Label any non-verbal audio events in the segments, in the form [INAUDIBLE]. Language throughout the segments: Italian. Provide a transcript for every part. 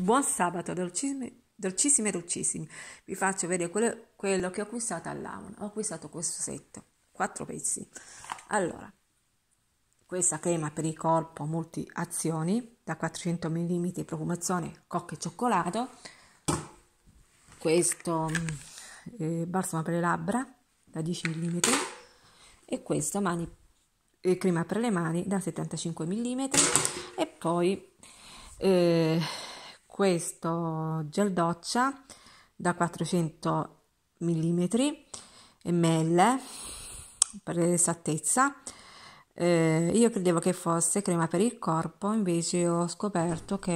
Buon sabato, dolcissime, dolcissime dolcissimi. Vi faccio vedere quello, quello che ho acquistato all'Avon. Ho acquistato questo set, quattro pezzi. Allora, questa crema per il corpo azioni da 400 mm profumazione cocca e cioccolato. Questo mm, eh, balsamo per le labbra da 10 mm e questa mani, eh, crema per le mani da 75 mm e poi eh, questo gel doccia da 400 mm ml per l'esattezza eh, io credevo che fosse crema per il corpo invece ho scoperto che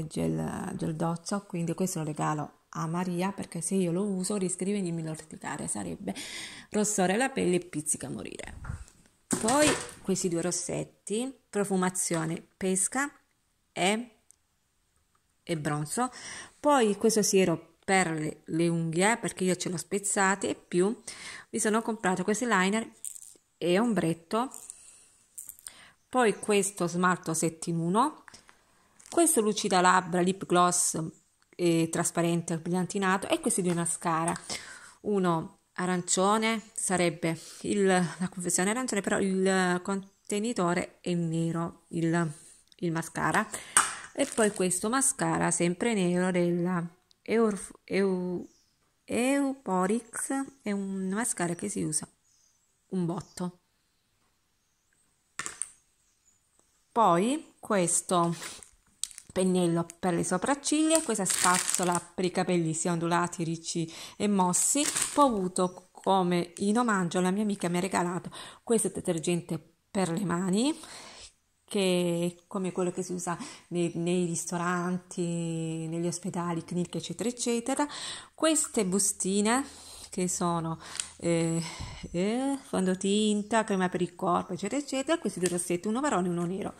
è gel, gel doccia quindi questo lo regalo a Maria perché se io lo uso riscrive di l'orticaria sarebbe rossore alla pelle e pizzica a morire poi questi due rossetti profumazione pesca e e bronzo, poi questo siero per le, le unghie perché io ce l'ho spezzate e più mi sono comprato questi liner e ombretto, poi questo smalto 7 in 1, questo lucida labbra lip gloss e trasparente brillantinato e questi due mascara, uno arancione sarebbe il, la confezione arancione però il contenitore è nero il, il mascara e poi questo mascara sempre nero della Eurf- Eu- Euporix è un mascara che si usa un botto poi questo pennello per le sopracciglia questa spazzola per i capelli sia ondulati, ricci e mossi poi ho avuto come in omaggio la mia amica mi ha regalato questo detergente per le mani che, come quello che si usa nei, nei ristoranti, negli ospedali, cliniche, eccetera, eccetera. Queste bustine che sono eh, eh, fondotinta, crema per il corpo, eccetera, eccetera. Questi due rossetti, uno marrone e uno nero.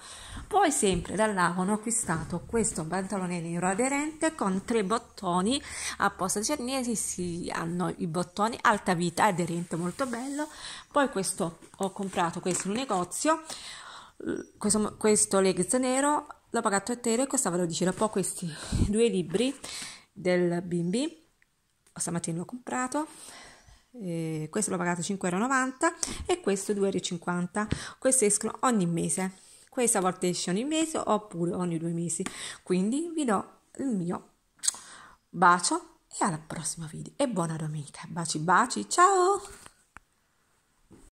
Poi, sempre dall'Avon, ho acquistato questo pantalone nero aderente con tre bottoni apposta cernesi. Cioè, si hanno i bottoni alta vita aderente, molto bello. Poi, questo ho comprato questo in un negozio questo, questo Legs nero l'ho pagato a euro e costava 12 euro. Poi questi [LAUGHS] due libri del bimbi, stamattina l'ho comprato, eh, questo l'ho pagato 5,90 euro e questo 2,50 euro. Questi escono ogni mese, questa volta esce ogni mese oppure ogni due mesi. Quindi vi do il mio bacio e alla prossima video e buona domenica. Baci baci, ciao!